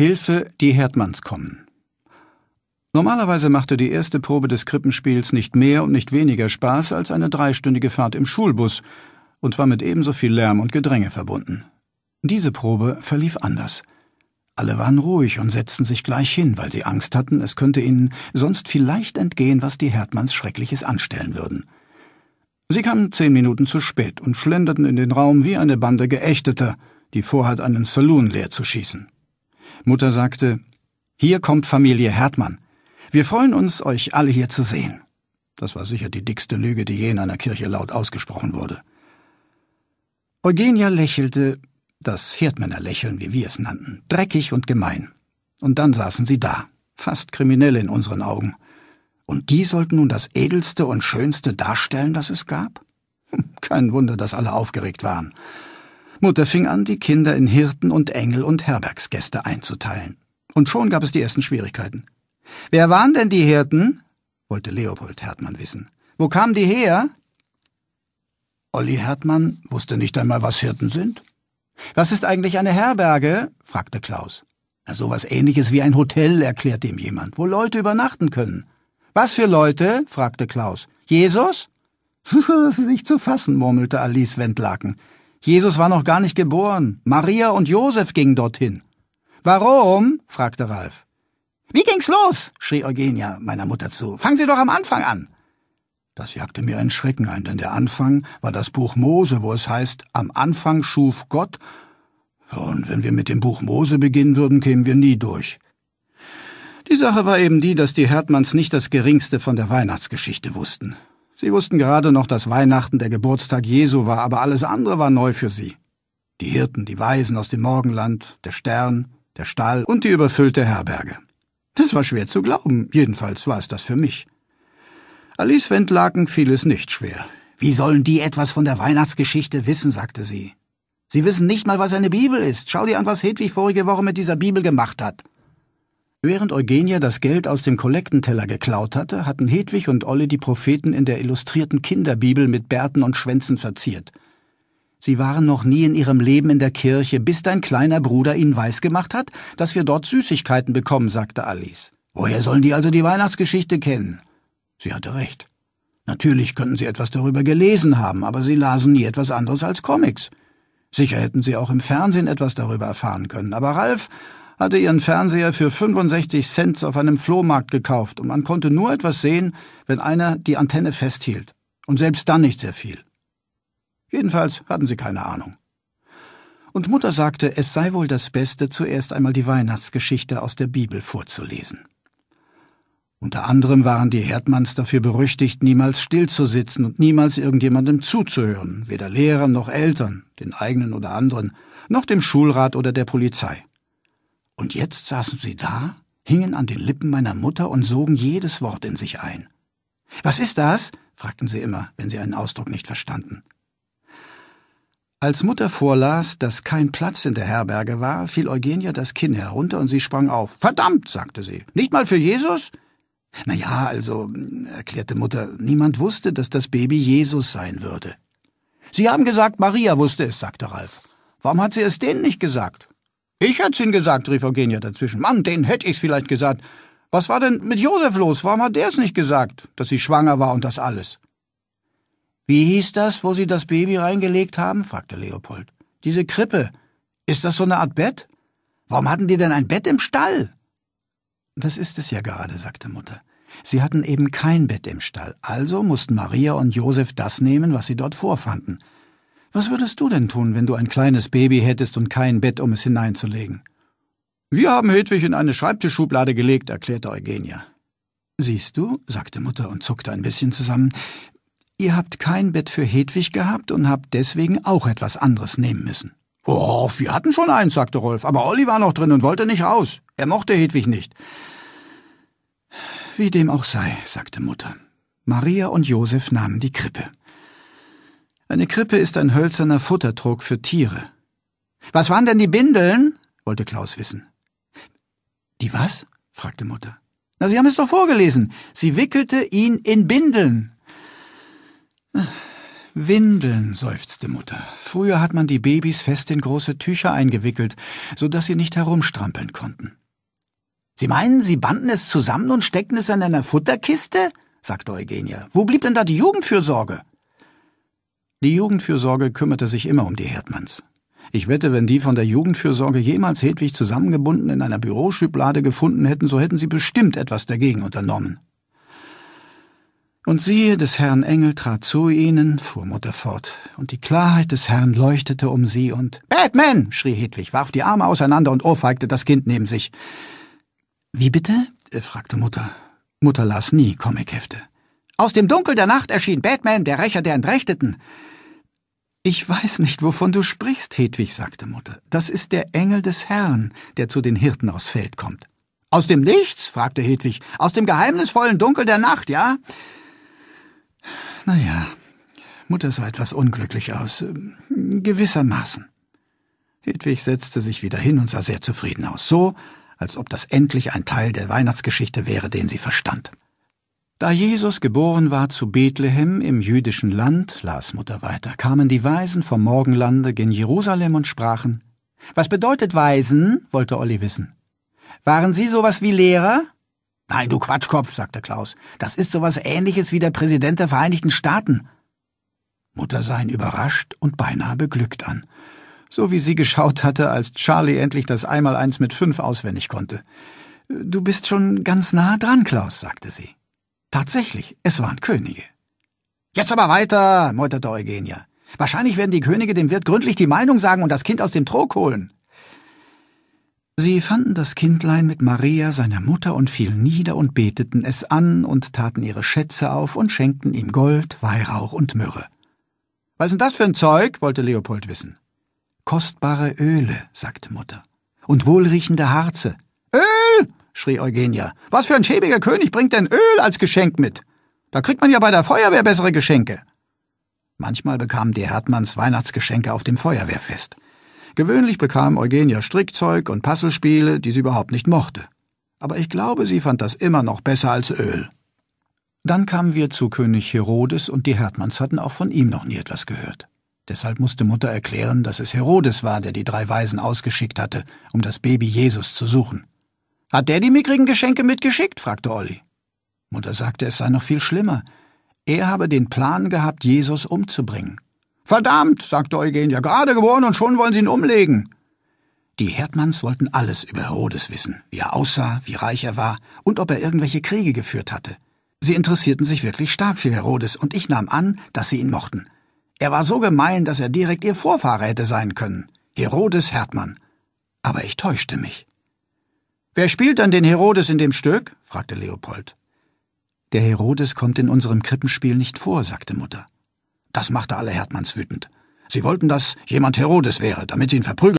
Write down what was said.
Hilfe, die Herdmanns kommen. Normalerweise machte die erste Probe des Krippenspiels nicht mehr und nicht weniger Spaß als eine dreistündige Fahrt im Schulbus und war mit ebenso viel Lärm und Gedränge verbunden. Diese Probe verlief anders. Alle waren ruhig und setzten sich gleich hin, weil sie Angst hatten, es könnte ihnen sonst vielleicht entgehen, was die Herdmanns Schreckliches anstellen würden. Sie kamen zehn Minuten zu spät und schlenderten in den Raum wie eine Bande Geächteter, die vorhat, einen Saloon leer zu schießen. Mutter sagte, hier kommt Familie Hertmann. Wir freuen uns, euch alle hier zu sehen. Das war sicher die dickste Lüge, die je in einer Kirche laut ausgesprochen wurde. Eugenia lächelte, das Herdmännerlächeln, wie wir es nannten, dreckig und gemein. Und dann saßen sie da, fast kriminelle in unseren Augen. Und die sollten nun das Edelste und Schönste darstellen, das es gab? Hm, kein Wunder, dass alle aufgeregt waren. Mutter fing an, die Kinder in Hirten und Engel und Herbergsgäste einzuteilen. Und schon gab es die ersten Schwierigkeiten. Wer waren denn die Hirten? wollte Leopold Hertmann wissen. Wo kamen die her? Olli Hertmann wusste nicht einmal, was Hirten sind. Was ist eigentlich eine Herberge? fragte Klaus. Na, sowas ähnliches wie ein Hotel, erklärte ihm jemand, wo Leute übernachten können. Was für Leute? fragte Klaus. Jesus? nicht zu fassen, murmelte Alice Wendlaken. Jesus war noch gar nicht geboren. Maria und Josef gingen dorthin. Warum? fragte Ralf. Wie ging's los? schrie Eugenia meiner Mutter zu. Fangen Sie doch am Anfang an. Das jagte mir einen Schrecken ein, denn der Anfang war das Buch Mose, wo es heißt, am Anfang schuf Gott. Und wenn wir mit dem Buch Mose beginnen würden, kämen wir nie durch. Die Sache war eben die, dass die Herdmanns nicht das geringste von der Weihnachtsgeschichte wussten. Sie wussten gerade noch, dass Weihnachten der Geburtstag Jesu war, aber alles andere war neu für sie. Die Hirten, die Weisen aus dem Morgenland, der Stern, der Stall und die überfüllte Herberge. Das war schwer zu glauben, jedenfalls war es das für mich. Alice Wendlaken fiel es nicht schwer. Wie sollen die etwas von der Weihnachtsgeschichte wissen, sagte sie. Sie wissen nicht mal, was eine Bibel ist. Schau dir an, was Hedwig vorige Woche mit dieser Bibel gemacht hat. Während Eugenia das Geld aus dem Kollektenteller geklaut hatte, hatten Hedwig und Olle die Propheten in der illustrierten Kinderbibel mit Bärten und Schwänzen verziert. Sie waren noch nie in ihrem Leben in der Kirche, bis dein kleiner Bruder ihnen weisgemacht hat, dass wir dort Süßigkeiten bekommen, sagte Alice. Woher sollen die also die Weihnachtsgeschichte kennen? Sie hatte recht. Natürlich könnten sie etwas darüber gelesen haben, aber sie lasen nie etwas anderes als Comics. Sicher hätten sie auch im Fernsehen etwas darüber erfahren können, aber Ralf hatte ihren Fernseher für 65 Cent auf einem Flohmarkt gekauft und man konnte nur etwas sehen, wenn einer die Antenne festhielt. Und selbst dann nicht sehr viel. Jedenfalls hatten sie keine Ahnung. Und Mutter sagte, es sei wohl das Beste, zuerst einmal die Weihnachtsgeschichte aus der Bibel vorzulesen. Unter anderem waren die Herdmanns dafür berüchtigt, niemals stillzusitzen und niemals irgendjemandem zuzuhören, weder Lehrern noch Eltern, den eigenen oder anderen, noch dem Schulrat oder der Polizei. Und jetzt saßen sie da, hingen an den Lippen meiner Mutter und sogen jedes Wort in sich ein. Was ist das? fragten sie immer, wenn sie einen Ausdruck nicht verstanden. Als Mutter vorlas, dass kein Platz in der Herberge war, fiel Eugenia das Kinn herunter und sie sprang auf. Verdammt, sagte sie. Nicht mal für Jesus? Na ja, also, erklärte Mutter, niemand wusste, dass das Baby Jesus sein würde. Sie haben gesagt, Maria wusste es, sagte Ralf. Warum hat sie es denen nicht gesagt? Ich hätt's ihn gesagt, rief Eugenia dazwischen. Mann, den hätt ich's vielleicht gesagt. Was war denn mit Josef los? Warum hat der's nicht gesagt, dass sie schwanger war und das alles? Wie hieß das, wo Sie das Baby reingelegt haben? fragte Leopold. Diese Krippe. Ist das so eine Art Bett? Warum hatten die denn ein Bett im Stall? Das ist es ja gerade, sagte Mutter. Sie hatten eben kein Bett im Stall, also mussten Maria und Josef das nehmen, was sie dort vorfanden. Was würdest du denn tun, wenn du ein kleines Baby hättest und kein Bett, um es hineinzulegen? Wir haben Hedwig in eine Schreibtischschublade gelegt, erklärte Eugenia. Siehst du, sagte Mutter und zuckte ein bisschen zusammen, ihr habt kein Bett für Hedwig gehabt und habt deswegen auch etwas anderes nehmen müssen. Oh, wir hatten schon eins, sagte Rolf, aber Olli war noch drin und wollte nicht raus. Er mochte Hedwig nicht. Wie dem auch sei, sagte Mutter. Maria und Josef nahmen die Krippe. Eine Krippe ist ein hölzerner Futtertrog für Tiere. Was waren denn die Bindeln? wollte Klaus wissen. Die was? fragte Mutter. Na, Sie haben es doch vorgelesen. Sie wickelte ihn in Bindeln. Windeln, seufzte Mutter. Früher hat man die Babys fest in große Tücher eingewickelt, so dass sie nicht herumstrampeln konnten. Sie meinen, Sie banden es zusammen und steckten es an einer Futterkiste? sagte Eugenia. Wo blieb denn da die Jugendfürsorge? Die Jugendfürsorge kümmerte sich immer um die Herdmanns. Ich wette, wenn die von der Jugendfürsorge jemals Hedwig zusammengebunden in einer Büroschublade gefunden hätten, so hätten sie bestimmt etwas dagegen unternommen. Und siehe, des Herrn Engel trat zu ihnen, fuhr Mutter fort, und die Klarheit des Herrn leuchtete um sie und Batman! schrie Hedwig, warf die Arme auseinander und ohrfeigte das Kind neben sich. Wie bitte? fragte Mutter. Mutter las nie Comichefte. Aus dem Dunkel der Nacht erschien Batman, der Rächer der Entrechteten. Ich weiß nicht, wovon du sprichst, Hedwig, sagte Mutter. Das ist der Engel des Herrn, der zu den Hirten aufs Feld kommt. Aus dem Nichts? fragte Hedwig. Aus dem geheimnisvollen Dunkel der Nacht, ja? Naja, Mutter sah etwas unglücklich aus. Gewissermaßen. Hedwig setzte sich wieder hin und sah sehr zufrieden aus. So, als ob das endlich ein Teil der Weihnachtsgeschichte wäre, den sie verstand. Da Jesus geboren war zu Bethlehem im jüdischen Land, las Mutter weiter, kamen die Weisen vom Morgenlande gen Jerusalem und sprachen. Was bedeutet Weisen? wollte Olli wissen. Waren Sie sowas wie Lehrer? Nein, du Quatschkopf, sagte Klaus. Das ist sowas ähnliches wie der Präsident der Vereinigten Staaten. Mutter sah ihn überrascht und beinahe beglückt an. So wie sie geschaut hatte, als Charlie endlich das Einmaleins mit fünf auswendig konnte. Du bist schon ganz nah dran, Klaus, sagte sie. Tatsächlich, es waren Könige. Jetzt aber weiter, meuterte Eugenia. Wahrscheinlich werden die Könige dem Wirt gründlich die Meinung sagen und das Kind aus dem Trog holen. Sie fanden das Kindlein mit Maria, seiner Mutter, und fielen nieder und beteten es an und taten ihre Schätze auf und schenkten ihm Gold, Weihrauch und Myrrhe. Was ist denn das für ein Zeug? wollte Leopold wissen. Kostbare Öle, sagte Mutter, und wohlriechende Harze. Öl! schrie Eugenia. Was für ein schäbiger König bringt denn Öl als Geschenk mit? Da kriegt man ja bei der Feuerwehr bessere Geschenke. Manchmal bekamen die Herdmanns Weihnachtsgeschenke auf dem Feuerwehrfest. Gewöhnlich bekam Eugenia Strickzeug und Passelspiele, die sie überhaupt nicht mochte. Aber ich glaube, sie fand das immer noch besser als Öl. Dann kamen wir zu König Herodes und die Herdmanns hatten auch von ihm noch nie etwas gehört. Deshalb musste Mutter erklären, dass es Herodes war, der die drei Weisen ausgeschickt hatte, um das Baby Jesus zu suchen. Hat der die mickrigen Geschenke mitgeschickt? fragte Olli. Mutter sagte, es sei noch viel schlimmer. Er habe den Plan gehabt, Jesus umzubringen. Verdammt, sagte Eugen, ja gerade geboren und schon wollen sie ihn umlegen. Die Herdmanns wollten alles über Herodes wissen, wie er aussah, wie reich er war und ob er irgendwelche Kriege geführt hatte. Sie interessierten sich wirklich stark für Herodes, und ich nahm an, dass sie ihn mochten. Er war so gemein, dass er direkt ihr Vorfahrer hätte sein können. Herodes Herdmann. Aber ich täuschte mich. Wer spielt dann den Herodes in dem Stück? fragte Leopold. Der Herodes kommt in unserem Krippenspiel nicht vor, sagte Mutter. Das machte alle Herdmanns wütend. Sie wollten, dass jemand Herodes wäre, damit sie ihn verprügeln.